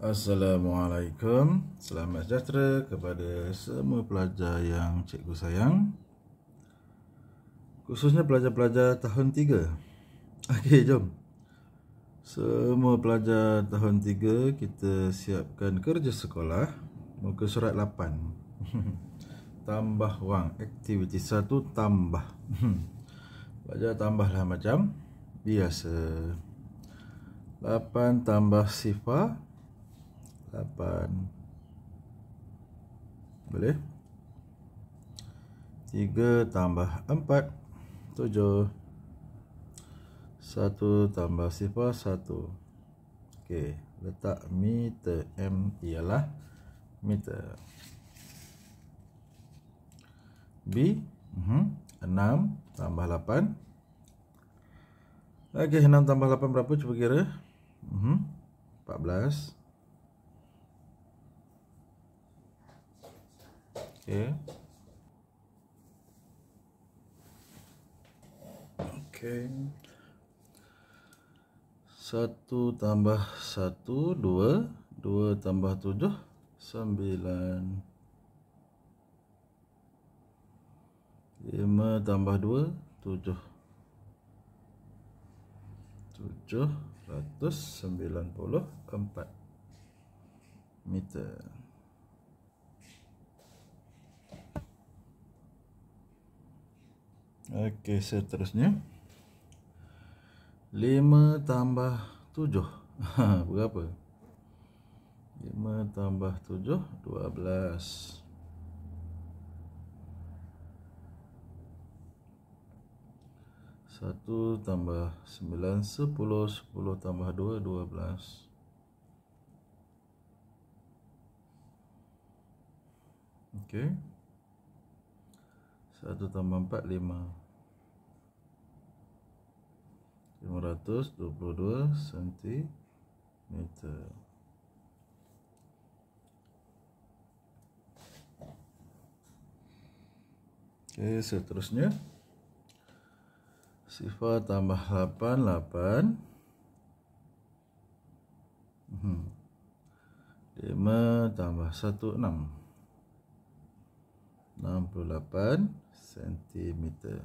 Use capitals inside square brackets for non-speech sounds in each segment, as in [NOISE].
Assalamualaikum Selamat sejahtera kepada semua pelajar yang cikgu sayang Khususnya pelajar-pelajar tahun 3 Okey, jom Semua pelajar tahun 3 Kita siapkan kerja sekolah Muka surat 8 [LAUGHS] Tambah wang Aktiviti 1 tambah [LAUGHS] Pelajar tambahlah macam Biasa 8 tambah sifar 8 Boleh Tiga tambah empat tujuh. Satu tambah sifar satu? Ok Letak meter M ialah Meter B uh -huh. 6 tambah lapan. Okey, 6 tambah 8 berapa cuba kira uh -huh. 14 Okay. Ya. Okay. Satu tambah satu, dua. Dua tambah tujuh, sembilan. Lima tambah dua, tujuh. Tujuh ratus sembilan puluh empat meter. Okey, seterusnya 5 tambah 7 [LAUGHS] Berapa? 5 tambah 7 12 satu tambah sembilan sepuluh sepuluh tambah dua dua belas Okey satu tambah empat lima 522 cm ok seterusnya Sifat tambah 8, 8. 5 tambah 16 68 centimeter.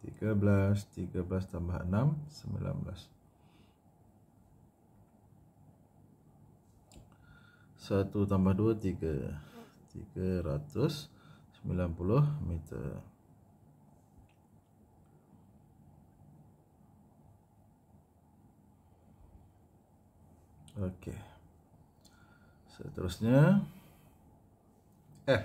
13 13 tambah 6 19 1 tambah 2 3 390 meter Okey. Seterusnya F eh,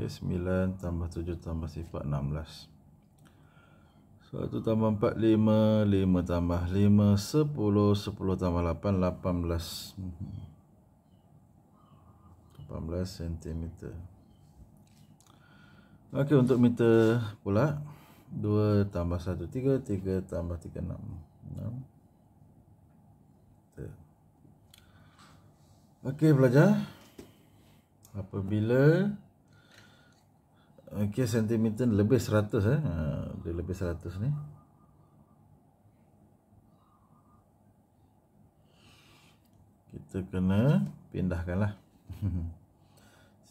Okay, 9 tambah 7 tambah sifat 16 1 tambah 4, 5 5 tambah 5, 10 10 tambah 8, 18 18 cm Okay, untuk meter pula 2 tambah 1, 3 3 tambah 3, 6 6 Okey pelajar Apabila Okey sentimeter lebih 100 eh. Ha dia lebih 100 ni. Kita kena pindahkanlah. [LAUGHS]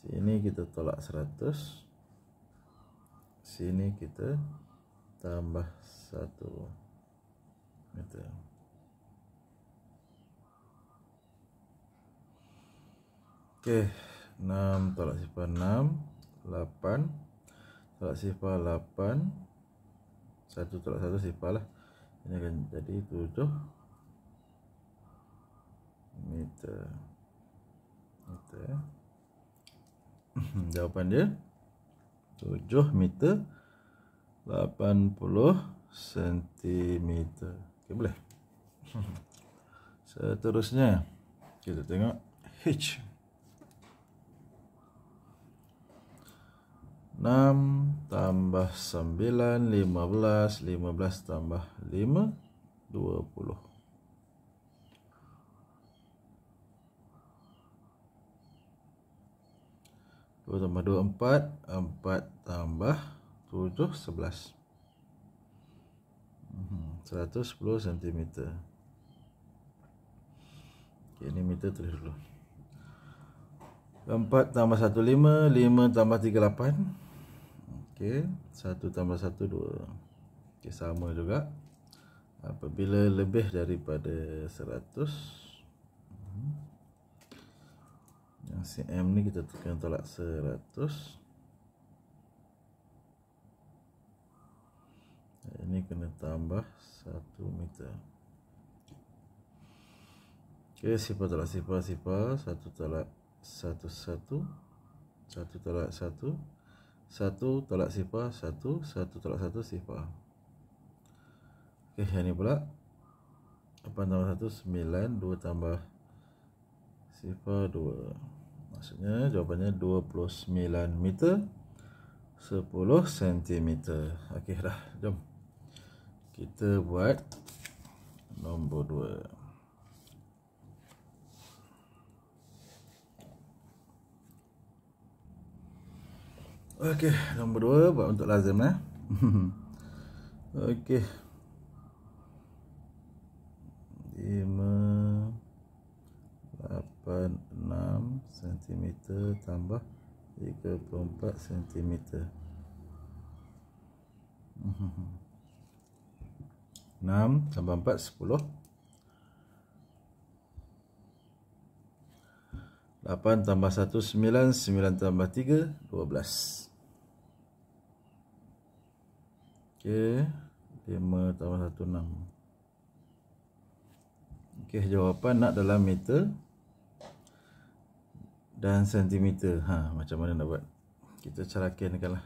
Sini kita tolak 100. Sini kita tambah satu. meter. Okey, enam tolak sifar enam, lapan tolak sifar 8 1 tolak 1 sifar lah ini akan jadi 7 meter meter [LAUGHS] jawapan dia 7 meter 80 sentimeter Okay boleh [LAUGHS] seterusnya kita tengok H 6 tambah 9, 15, 15 tambah 5, 20. Dua tambah dua empat, empat tambah tujuh sebelas, mhm, seratus sepuluh sentimeter. Ini meter terus dulu. Empat tambah satu lima, lima tambah tiga lapan, Okey, 1 tambah 1 2 ok sama juga apabila lebih daripada 100 hmm. yang CM ni kita tekan tolak 100 ini kena tambah 1 meter ok sifar tolak sifar sifar 1 tolak 1 1 1 tolak 1 satu tolak sifar satu satu tolak satu sifar okay yang ni pula 8 tambah 1 9 2 tambah sifar 2 maksudnya jawapannya 29 meter 10 cm ok dah jom kita buat nombor 2 Okey, nombor dua. buat untuk lazim eh. [LAUGHS] Okey. enam sentimeter tambah tiga. Empat sentimeter. [LAUGHS] Enam tambah empat sepuluh Lapan tambah satu sembilan Sembilan tambah tiga dua belas ok 5 tambah 1 6 ok jawapan nak dalam meter dan sentimeter ha, macam mana nak buat kita carakinkan lah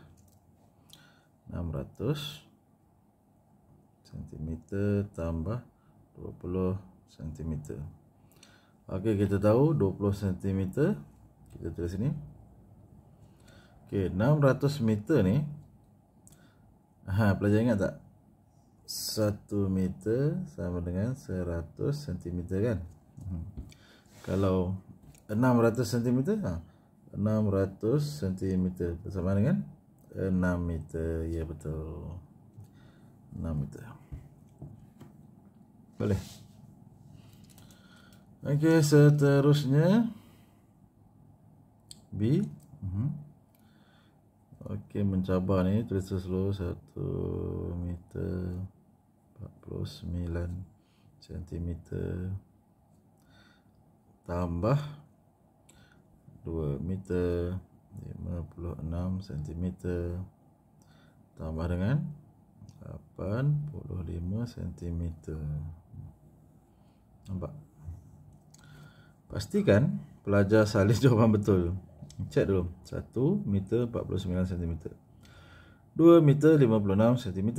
600 sentimeter tambah 20 sentimeter ok kita tahu 20 sentimeter kita tulis sini ok 600 meter ni Ha, pelajar ingat tak? 1 meter sama dengan 100 cm kan? Hmm. Kalau 600 cm, ha? 600 cm sama dengan 6 meter. Ya betul. 6 meter. Boleh. Okey, seterusnya B. Uh-huh. Okey, mencabar ni terasa slow 1 meter 49 cm tambah 2 meter 56 cm tambah dengan 85 cm nampak pastikan pelajar salin [LAUGHS] jawapan betul Cek dulu 1 meter 49 cm 2 meter 56 cm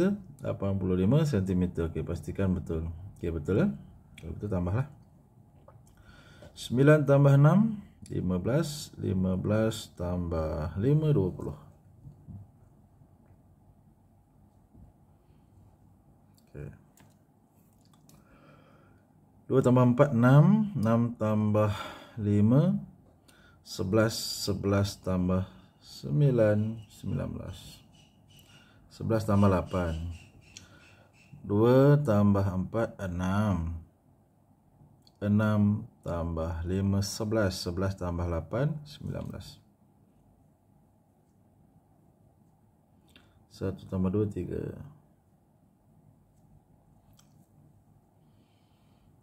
85 cm Okey pastikan betul Okey betul eh? Kalau betul tambahlah 9 tambah 6 15 15 tambah 5 20 2 tambah 4, 6 6 tambah 5 11 11 tambah 9 19 11 tambah 8 2 tambah 4 6 6 tambah 5 11 11 tambah 8 19 1 tambah 2 3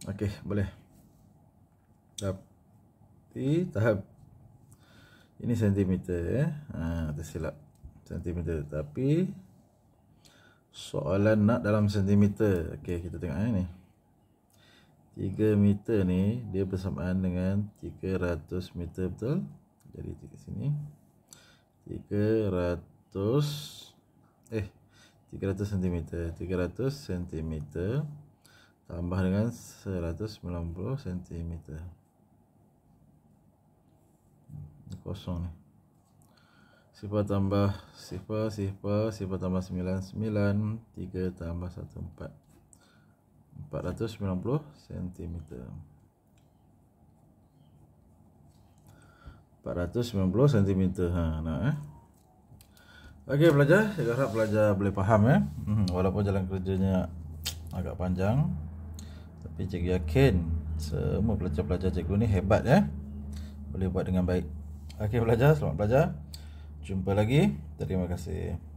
Okey, boleh. Tapi tahap ini sentimeter ya. ha, tersilap sentimeter tapi soalan nak dalam sentimeter Okey, kita tengok ya, ni 3 meter ni dia bersamaan dengan 300 meter betul jadi di sini 300 eh 300 cm 300 cm tambah dengan 190 cm kosong ni Sifar tambah sifar sifar sifar tambah sembilan 3 tambah empat ratus sembilan puluh sentimeter ha nak eh Okey pelajar saya harap pelajar boleh faham eh mhm, walaupun jalan kerjanya agak panjang tapi cikgu yakin semua pelajar-pelajar cikgu ni hebat ya eh? boleh buat dengan baik Okey belajar, selamat belajar. Jumpa lagi. Terima kasih.